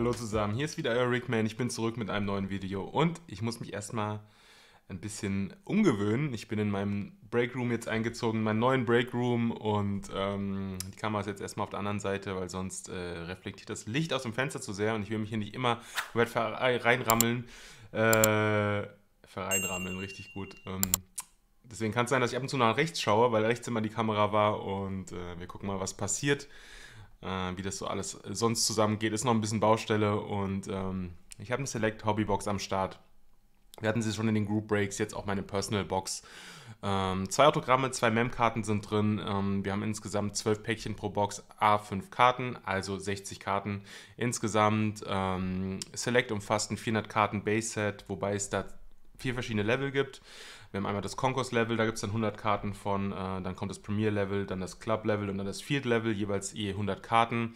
Hallo zusammen, hier ist wieder euer Rickman. Ich bin zurück mit einem neuen Video und ich muss mich erstmal ein bisschen umgewöhnen. Ich bin in meinem Breakroom jetzt eingezogen, meinen neuen Breakroom und ähm, die Kamera ist jetzt erstmal auf der anderen Seite, weil sonst äh, reflektiert das Licht aus dem Fenster zu sehr und ich will mich hier nicht immer reinrammeln. Äh, verreinrammeln, richtig gut. Ähm, deswegen kann es sein, dass ich ab und zu nach rechts schaue, weil rechts immer die Kamera war und äh, wir gucken mal, was passiert. Äh, wie das so alles äh, sonst zusammengeht, ist noch ein bisschen Baustelle und ähm, ich habe eine Select Hobbybox am Start. Wir hatten sie schon in den Group Breaks, jetzt auch meine Personal Box. Ähm, zwei Autogramme, zwei Mem-Karten sind drin. Ähm, wir haben insgesamt zwölf Päckchen pro Box, A5 Karten, also 60 Karten insgesamt. Ähm, Select umfasst ein 400 Karten Base Set, wobei es da vier verschiedene Level gibt. Wir haben einmal das Concourse-Level, da gibt es dann 100 Karten von, äh, dann kommt das Premier-Level, dann das Club-Level und dann das Field-Level, jeweils je 100 Karten.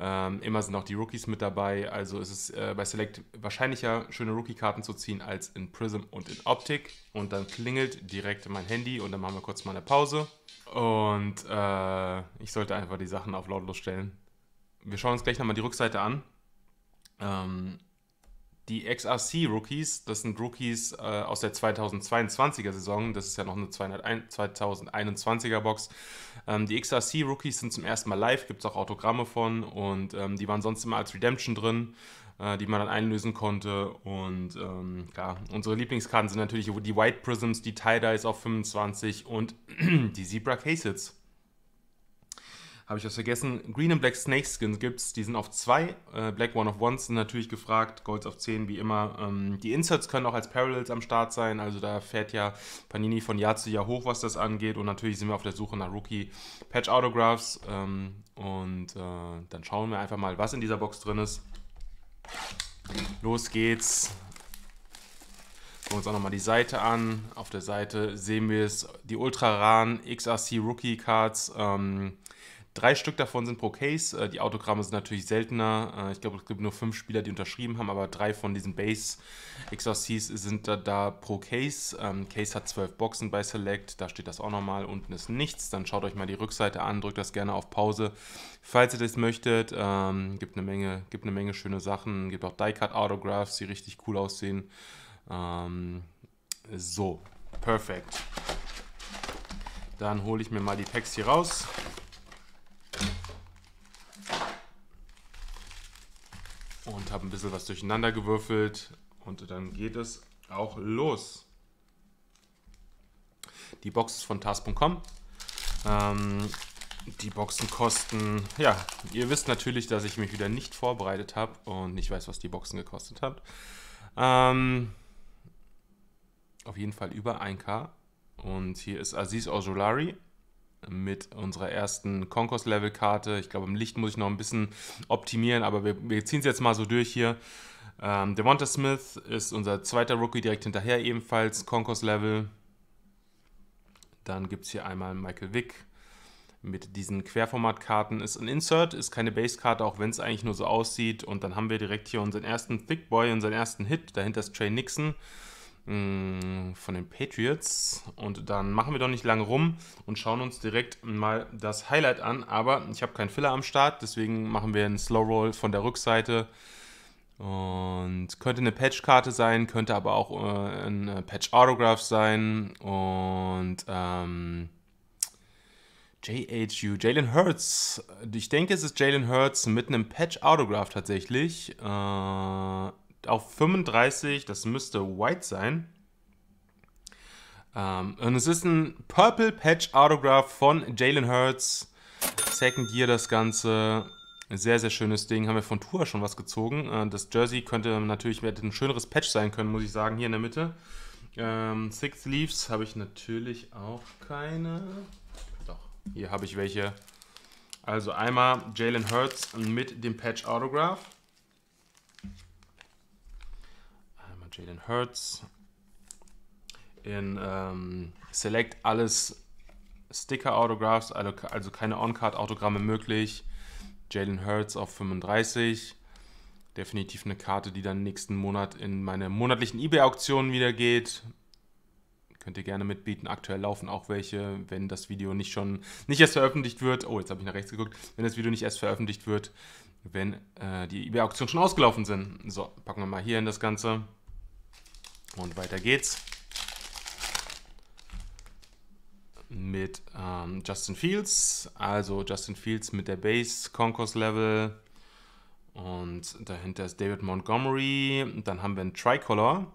Ähm, immer sind auch die Rookies mit dabei, also ist es äh, bei Select wahrscheinlicher, schöne Rookie-Karten zu ziehen als in Prism und in Optik. Und dann klingelt direkt mein Handy und dann machen wir kurz mal eine Pause. Und äh, ich sollte einfach die Sachen auf lautlos stellen. Wir schauen uns gleich nochmal die Rückseite an. Ähm, die XRC-Rookies, das sind Rookies äh, aus der 2022er-Saison, das ist ja noch eine 2021er-Box. Ähm, die XRC-Rookies sind zum ersten Mal live, gibt es auch Autogramme von und ähm, die waren sonst immer als Redemption drin, äh, die man dann einlösen konnte. Und ähm, ja, unsere Lieblingskarten sind natürlich die White Prisms, die Tie-Dyes auf 25 und die Zebra Cases habe ich das vergessen. Green and Black gibt es, die sind auf zwei. Äh, Black One of Ones sind natürlich gefragt, Golds auf 10, wie immer. Ähm, die Inserts können auch als Parallels am Start sein, also da fährt ja Panini von Jahr zu Jahr hoch, was das angeht. Und natürlich sind wir auf der Suche nach Rookie Patch Autographs. Ähm, und äh, dann schauen wir einfach mal, was in dieser Box drin ist. Los geht's. Gucken wir uns auch nochmal die Seite an. Auf der Seite sehen wir es, die Ultra Ran XRC Rookie Cards. Ähm, Drei Stück davon sind pro Case. Äh, die Autogramme sind natürlich seltener. Äh, ich glaube, es gibt nur fünf Spieler, die unterschrieben haben, aber drei von diesen Base Exorcies sind da, da pro Case. Ähm, Case hat zwölf Boxen bei Select, da steht das auch nochmal. Unten ist nichts. Dann schaut euch mal die Rückseite an, drückt das gerne auf Pause, falls ihr das möchtet. Ähm, gibt, eine Menge, gibt eine Menge schöne Sachen. Gibt auch Die-Cut Autographs, die richtig cool aussehen. Ähm, so, perfekt. Dann hole ich mir mal die Packs hier raus. und habe ein bisschen was durcheinander gewürfelt und dann geht es auch los. Die Box ist von Tars.com. Ähm, die Boxen kosten, ja, ihr wisst natürlich, dass ich mich wieder nicht vorbereitet habe und nicht weiß, was die Boxen gekostet haben. Ähm, auf jeden Fall über 1K. Und hier ist Aziz Ojolari mit unserer ersten Concourse-Level-Karte. Ich glaube, im Licht muss ich noch ein bisschen optimieren, aber wir, wir ziehen es jetzt mal so durch hier. Ähm, Devonta Smith ist unser zweiter Rookie direkt hinterher, ebenfalls Concourse-Level. Dann gibt es hier einmal Michael Wick mit diesen Querformatkarten. Ist ein Insert, ist keine Base-Karte, auch wenn es eigentlich nur so aussieht. Und dann haben wir direkt hier unseren ersten Thick Boy, unseren ersten Hit. Dahinter ist Trey Nixon. Mm, von den Patriots. Und dann machen wir doch nicht lange rum und schauen uns direkt mal das Highlight an. Aber ich habe keinen Filler am Start, deswegen machen wir einen Slow Roll von der Rückseite. Und könnte eine Patchkarte sein, könnte aber auch äh, ein äh, Patch-Autograph sein. Und ähm, JHU, Jalen Hurts. Ich denke, es ist Jalen Hurts mit einem Patch-Autograph tatsächlich. Äh, auf 35, das müsste White sein. Ähm, und es ist ein Purple Patch Autograph von Jalen Hurts. Second Year das Ganze. Sehr, sehr schönes Ding. Haben wir von Tour schon was gezogen. Äh, das Jersey könnte natürlich hätte ein schöneres Patch sein können, muss ich sagen, hier in der Mitte. Ähm, Six Leaves habe ich natürlich auch keine. Doch, hier habe ich welche. Also einmal Jalen Hurts mit dem Patch Autograph. Jalen Hurts. In ähm, Select alles Sticker-Autographs, also, keine On-Card-Autogramme möglich. Jalen Hurts auf 35. Definitiv eine Karte, die dann nächsten Monat in meine monatlichen eBay-Auktionen wieder geht. Könnt ihr gerne mitbieten. Aktuell laufen auch welche, wenn das Video nicht schon, nicht erst veröffentlicht wird. Oh, jetzt habe ich nach rechts geguckt. Wenn das Video nicht erst veröffentlicht wird, wenn äh, die eBay-Auktionen schon ausgelaufen sind. So, packen wir mal hier in das Ganze. Und weiter geht's mit ähm, Justin Fields. Also Justin Fields mit der Base Concourse Level. Und dahinter ist David Montgomery. Dann haben wir einen Tricolor.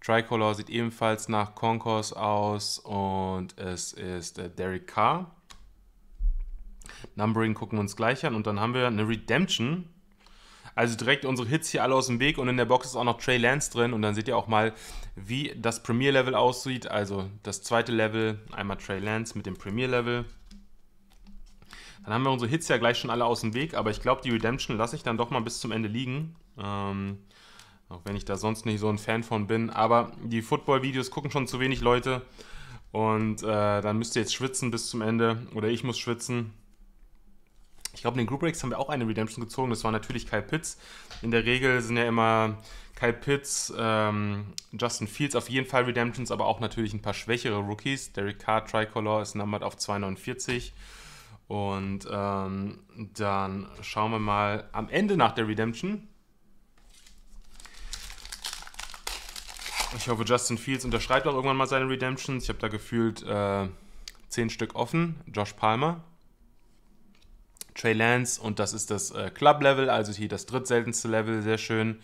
Tricolor sieht ebenfalls nach Concourse aus. Und es ist äh, Derek Carr. Numbering gucken wir uns gleich an. Und dann haben wir eine Redemption. Also direkt unsere Hits hier alle aus dem Weg und in der Box ist auch noch Trey Lance drin und dann seht ihr auch mal, wie das Premier Level aussieht. Also das zweite Level, einmal Trey Lance mit dem Premier Level. Dann haben wir unsere Hits ja gleich schon alle aus dem Weg, aber ich glaube, die Redemption lasse ich dann doch mal bis zum Ende liegen. Ähm, auch wenn ich da sonst nicht so ein Fan von bin. Aber die Football-Videos gucken schon zu wenig Leute. Und äh, dann müsst ihr jetzt schwitzen bis zum Ende. Oder ich muss schwitzen. Ich glaube, in den Group Breaks haben wir auch eine Redemption gezogen. Das war natürlich Kyle Pitts. In der Regel sind ja immer Kyle Pitts, ähm, Justin Fields auf jeden Fall Redemptions, aber auch natürlich ein paar schwächere Rookies. Derek Carr, Tricolor ist numbered auf 249. Und ähm, dann schauen wir mal am Ende nach der Redemption. Ich hoffe, Justin Fields unterschreibt auch irgendwann mal seine Redemptions. Ich habe da gefühlt äh, zehn Stück offen. Josh Palmer, Trey Lance und das ist das äh, Club-Level, also hier das drittseltenste Level, sehr schön.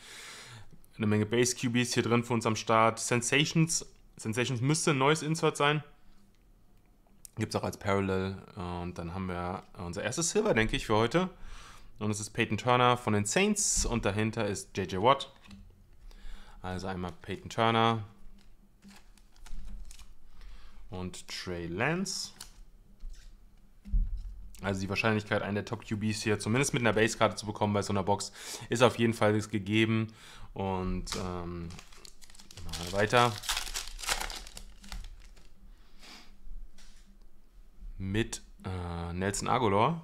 Eine Menge Base-QBs hier drin für uns am Start. Sensations, Sensations müsste ein neues Insert sein. Gibt es auch als Parallel. Und dann haben wir unser erstes Silver, denke ich, für heute. Und es ist Peyton Turner von den Saints und dahinter ist JJ Watt. Also einmal Peyton Turner und Trey Lance. Also die Wahrscheinlichkeit, einen der Top-QBs hier zumindest mit einer Basekarte zu bekommen bei so einer Box, ist auf jeden Fall gegeben. Und ähm, mal weiter. Mit äh, Nelson Agolor,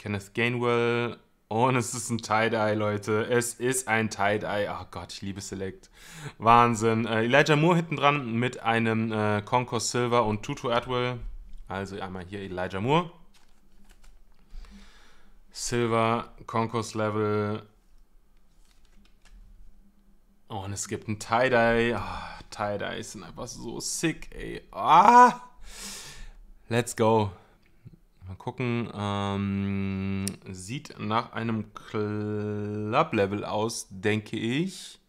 Kenneth Gainwell, oh, und es ist ein Tie-Dye, Leute. Es ist ein Tie-Dye. Ach oh Gott, ich liebe Select. Wahnsinn. Äh, Elijah Moore hinten dran mit einem äh, Concourse Silver und Tutu Atwell. Also einmal hier Elijah Moore. Silver, Concourse Level. Oh, und es gibt ein Tie-Dye. Oh, Tie-Dye sind einfach so sick, ey. Ah! Let's go. Mal gucken. Ähm, sieht nach einem Club-Level aus, denke ich.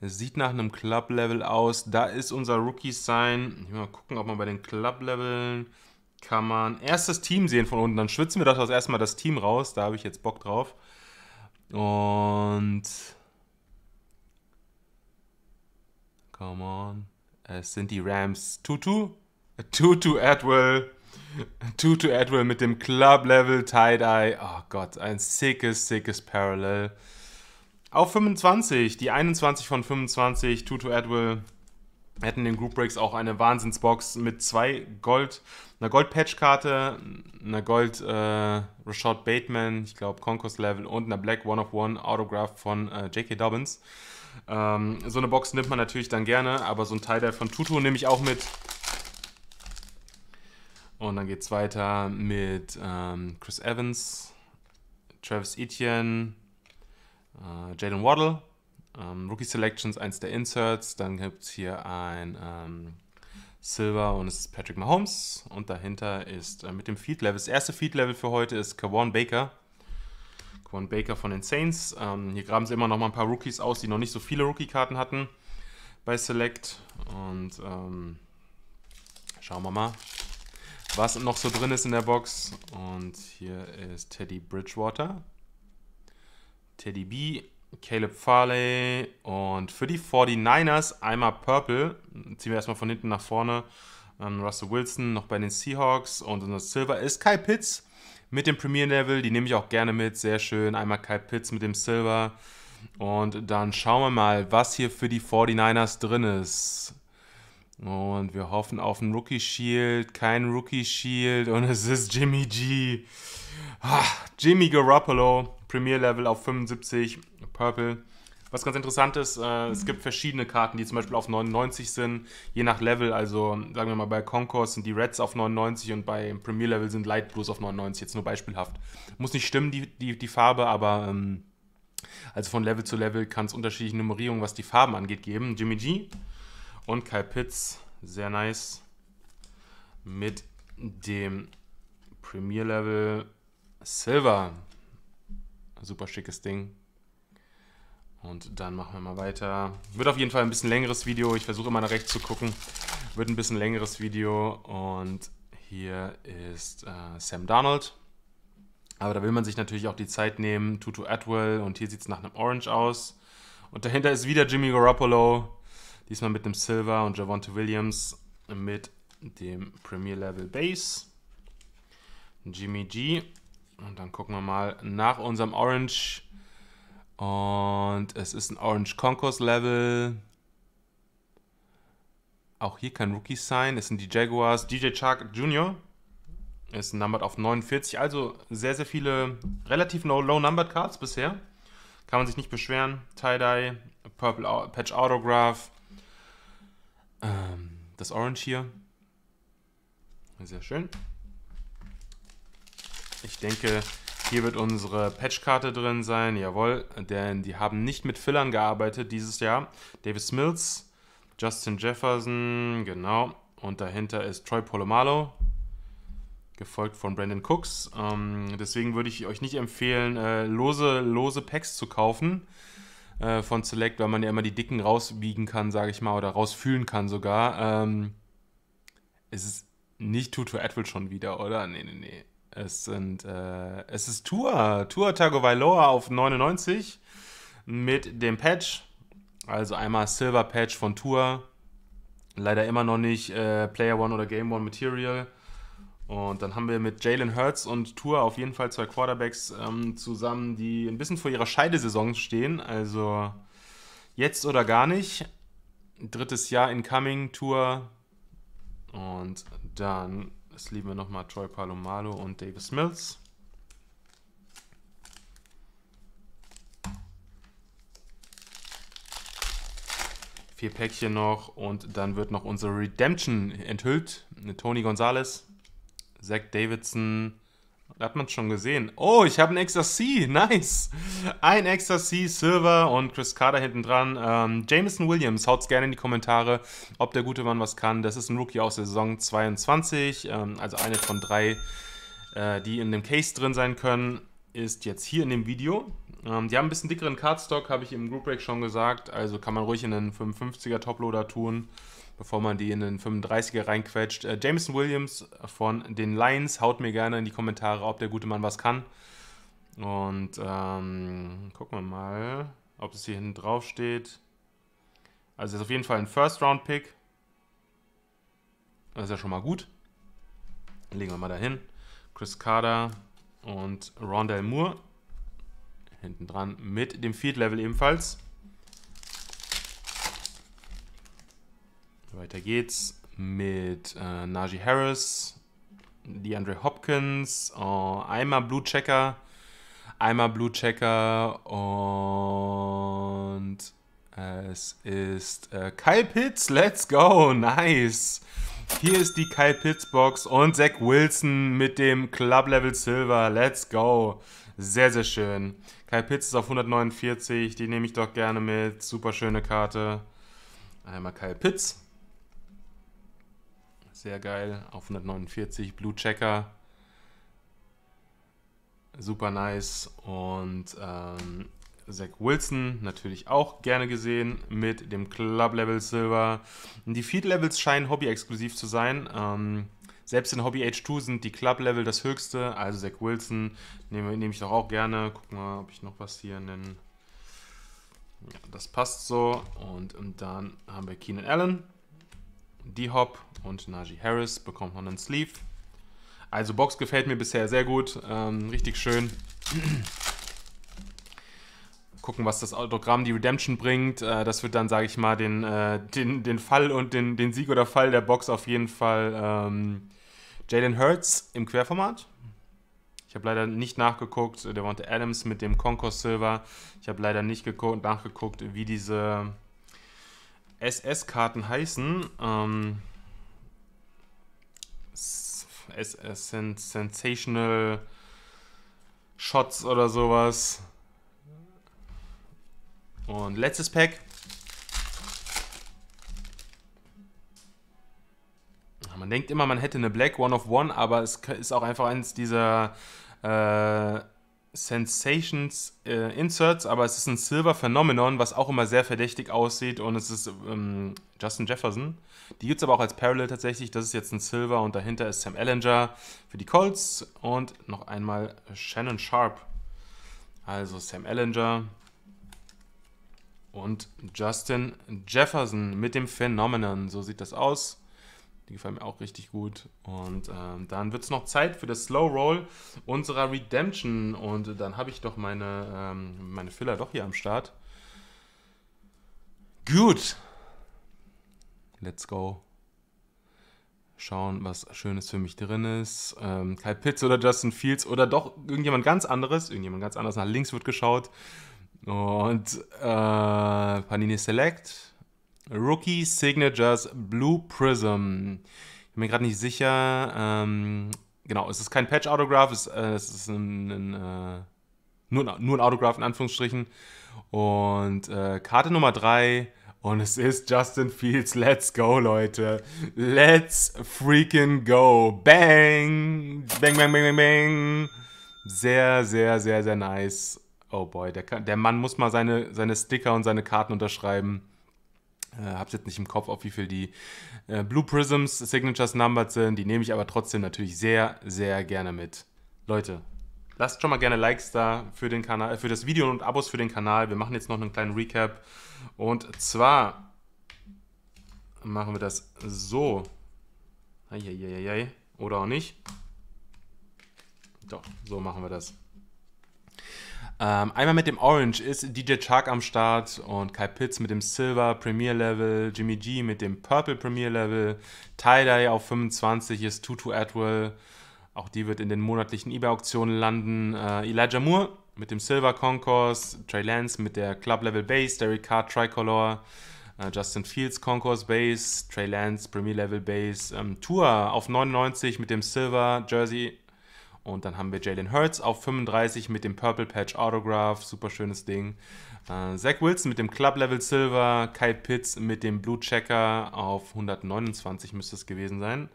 Sieht nach einem Club-Level aus. Da ist unser Rookie-Sign. Mal gucken, ob man bei den Club-Leveln kann man erst das Team sehen von unten. Dann schwitzen wir doch das erstmal das Team raus. Da habe ich jetzt Bock drauf. Und. Come on. Es sind die Rams. Tutu. Tutu Atwell. Tutu Atwell mit dem Club Level Tie-Dye. Oh Gott, ein sickes, sickes Parallel. Auf 25, die 21 von 25, Tutu Atwell hätten den Group Breaks auch eine Wahnsinnsbox mit zwei Gold einer Gold-Patch-Karte, einer Gold äh, Rashad Bateman, ich glaube Concourse-Level und einer Black One-of-One-Autograph von äh, J.K. Dobbins. Ähm, so eine Box nimmt man natürlich dann gerne, aber so ein Teil der von Tutu nehme ich auch mit. Und dann geht es weiter mit ähm, Chris Evans, Travis Etienne, äh, Jaden Waddle, ähm, Rookie Selections, eins der Inserts. Dann gibt es hier ein ähm, Silver und es ist Patrick Mahomes. Und dahinter ist äh, mit dem Feed Level. Das erste Feed Level für heute ist Kawan Baker. Kawan Baker von den Saints. Ähm, hier graben sie immer noch mal ein paar Rookies aus, die noch nicht so viele Rookie-Karten hatten bei Select. Und ähm, schauen wir mal, was noch so drin ist in der Box. Und hier ist Teddy Bridgewater. Teddy B Caleb Farley und für die 49ers einmal Purple. Ziehen wir erstmal von hinten nach vorne. Dann ähm, Russell Wilson noch bei den Seahawks und unser Silver ist Kai Pitts mit dem Premier Level. Die nehme ich auch gerne mit. Sehr schön. Einmal Kai Pitts mit dem Silver. Und dann schauen wir mal, was hier für die 49ers drin ist. Und wir hoffen auf einen Rookie Shield, kein Rookie Shield und es ist Jimmy G. Ah, Jimmy Garoppolo Premier Level auf 75, Purple. Was ganz interessant ist, äh, es gibt verschiedene Karten, die zum Beispiel auf 99 sind, je nach Level. Also sagen wir mal, bei Concourse sind die Reds auf 99 und bei Premier Level sind Light Blues auf 99, jetzt nur beispielhaft. Muss nicht stimmen, die, die, die Farbe, aber ähm, also von Level zu Level kann es unterschiedliche Nummerierungen, was die Farben angeht, geben. Jimmy G und Kyle Pitts, sehr nice. Mit dem Premier Level Silver. Super schickes Ding. Und dann machen wir mal weiter. Wird auf jeden Fall ein bisschen längeres Video. Ich versuche immer nach rechts zu gucken. Wird ein bisschen längeres Video. Und hier ist äh, Sam Donald. Aber da will man sich natürlich auch die Zeit nehmen. Tutu Atwell. Und hier sieht es nach einem Orange aus. Und dahinter ist wieder Jimmy Garoppolo. Diesmal mit einem Silver und Javonte Williams mit dem Premier Level Base. Jimmy G. Und dann gucken wir mal nach unserem Orange. Und es ist ein Orange Concourse Level. Auch hier kein Rookie sein. Es sind die Jaguars. DJ Chark Jr. ist numbered auf 49. Also sehr, sehr viele relativ low-numbered Cards bisher. Kann man sich nicht beschweren. Tie-Dye, Purple Patch Autograph. Ähm, das Orange hier. Sehr schön. Ich denke, hier wird unsere Patchkarte drin sein. Jawohl, denn die haben nicht mit Fillern gearbeitet dieses Jahr. Davis Mills, Justin Jefferson, genau. Und dahinter ist Troy Polomalo, gefolgt von Brandon Cooks. Ähm, deswegen würde ich euch nicht empfehlen, äh, lose, lose Packs zu kaufen äh, von Select, weil man ja immer die dicken rauswiegen kann, sage ich mal, oder rausfühlen kann sogar. Ähm, es ist nicht Tutu Atwell schon wieder, oder? Nee, nee, nee. Es, sind, äh, es ist Tour, Tour Tagovailoa auf 99 mit dem Patch. Also einmal Silver Patch von Tour. Leider immer noch nicht äh, Player One oder Game One Material. Und dann haben wir mit Jalen Hurts und Tour auf jeden Fall zwei Quarterbacks ähm, zusammen, die ein bisschen vor ihrer Scheidesaison stehen. Also jetzt oder gar nicht. Drittes Jahr incoming Tour. Und dann es lieben wir nochmal Troy Palomalo und Davis Mills. Vier Päckchen noch und dann wird noch unsere Redemption enthüllt. Tony Gonzalez, Zach Davidson, hat man schon gesehen. Oh, ich habe einen Ecstasy. Nice. Ein Ecstasy, Silver und Chris Carter hinten dran. Ähm, Jameson Williams, haut's gerne in die Kommentare, ob der gute Mann was kann. Das ist ein Rookie aus der Saison 22. Ähm, also eine von drei, äh, die in dem Case drin sein können, ist jetzt hier in dem Video. Ähm, die haben ein bisschen dickeren Cardstock, habe ich im Group Break schon gesagt. Also kann man ruhig in einen 55er Toploader tun bevor man die in den 35er reinquetscht. Äh, Jameson Williams von den Lions, haut mir gerne in die Kommentare, ob der gute Mann was kann. Und ähm, gucken wir mal, ob es hier hinten drauf steht. Also ist auf jeden Fall ein First-Round-Pick. Das ist ja schon mal gut. Legen wir mal dahin. Chris Carter und Rondell Moore. Hinten dran mit dem Field-Level ebenfalls. Weiter geht's mit äh, Najee Harris, DeAndre Hopkins, oh, äh, einmal Blue Checker, einmal Blue Checker und es ist äh, Kyle Pitts. Let's go, nice. Hier ist die Kyle Pitts Box und Zach Wilson mit dem Club Level Silver. Let's go. Sehr, sehr schön. Kyle Pitts ist auf 149, die nehme ich doch gerne mit. Super schöne Karte. Einmal Kyle Pitts sehr geil. Auf 149 Blue Checker. Super nice. Und ähm, Zach Wilson natürlich auch gerne gesehen mit dem Club Level Silver. Die Feed Levels scheinen hobby-exklusiv zu sein. Ähm, selbst in Hobby h 2 sind die Club Level das höchste. Also Zach Wilson nehme, nehme ich doch auch gerne. Gucken mal, ob ich noch was hier nenne. Ja, das passt so. Und, und dann haben wir Keenan Allen. D-Hop und Najee Harris bekommt noch einen Sleeve. Also Box gefällt mir bisher sehr gut, ähm, richtig schön. Gucken, was das Autogramm, die Redemption bringt. Äh, das wird dann, sage ich mal, den, äh, den, den Fall und den, den Sieg oder Fall der Box auf jeden Fall ähm, Jalen Hurts im Querformat. Ich habe leider nicht nachgeguckt, der Devonta Adams mit dem Concourse Silver. Ich habe leider nicht nachgeguckt, wie diese SS-Karten heißen. Ähm, Sensational Shots oder sowas. Und letztes Pack. Man denkt immer, man hätte eine Black One of One, aber es ist auch einfach eins dieser äh, Sensations äh, Inserts, aber es ist ein Silver Phenomenon, was auch immer sehr verdächtig aussieht und es ist ähm, Justin Jefferson. Die gibt es aber auch als Parallel tatsächlich. Das ist jetzt ein Silver und dahinter ist Sam Ellinger für die Colts und noch einmal Shannon Sharp. Also Sam Ellinger und Justin Jefferson mit dem Phenomenon. So sieht das aus. Die gefallen mir auch richtig gut. Und ähm, dann wird es noch Zeit für das Slow Roll unserer Redemption. Und dann habe ich doch meine, ähm, meine Filler doch hier am Start. Gut. Let's go. Schauen, was Schönes für mich drin ist. Ähm, Kai Pitts oder Justin Fields oder doch irgendjemand ganz anderes. Irgendjemand ganz anderes. Nach links wird geschaut. Und äh, Panini Select. Rookie Signatures Blue Prism. Ich bin mir gerade nicht sicher. Ähm, genau, es ist kein Patch-Autograph, es, äh, es, ist ein, ein, äh, nur, ein, nur ein Autograph in Anführungsstrichen. Und äh, Karte Nummer 3. Und es ist Justin Fields. Let's go, Leute. Let's freaking go. Bang! Bang, bang, bang, bang, bang. Sehr, sehr, sehr, sehr nice. Oh boy, der, der Mann muss mal seine, seine Sticker und seine Karten unterschreiben äh, habe jetzt nicht im Kopf, auf wie viel die äh, Blue Prisms Signatures numbered sind. Die nehme ich aber trotzdem natürlich sehr, sehr gerne mit. Leute, lasst schon mal gerne Likes da für den Kanal, äh, für das Video und Abos für den Kanal. Wir machen jetzt noch einen kleinen Recap. Und zwar machen wir das so. Eieieiei. Oder auch nicht. Doch, so machen wir das. Ähm, einmal mit dem Orange ist DJ Chark am Start und Kai Pitts mit dem Silver Premier Level, Jimmy G mit dem Purple Premier Level, Tie-Dye auf 25 ist Tutu Atwell, auch die wird in den monatlichen eBay-Auktionen landen. Äh, Elijah Moore mit dem Silver Concourse, Trey Lance mit der Club Level Base, Derek Carr Tricolor, äh, Justin Fields Concourse Base, Trey Lance Premier Level Base, ähm, Tour auf 99 mit dem Silver Jersey und dann haben wir Jalen Hurts auf 35 mit dem Purple Patch Autograph, super schönes Ding. Äh, Zach Wilson mit dem Club Level Silver, Kai Pitts mit dem Blue Checker auf 129 müsste es gewesen sein.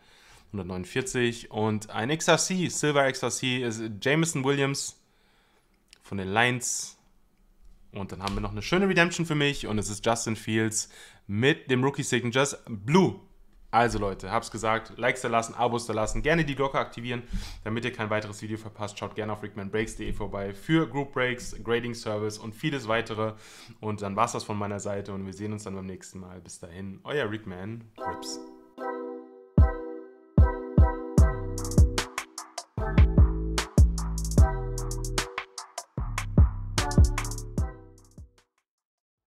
149 und ein XRC, Silver XRC ist Jameson Williams von den Lions. Und dann haben wir noch eine schöne Redemption für mich und es ist Justin Fields mit dem Rookie Signatures Blue also Leute, hab's gesagt, Likes da lassen, Abos da lassen, gerne die Glocke aktivieren, damit ihr kein weiteres Video verpasst. Schaut gerne auf rickmanbreaks.de vorbei für Group Breaks, Grading Service und vieles weitere. Und dann war's das von meiner Seite und wir sehen uns dann beim nächsten Mal. Bis dahin, euer Rickman Rips.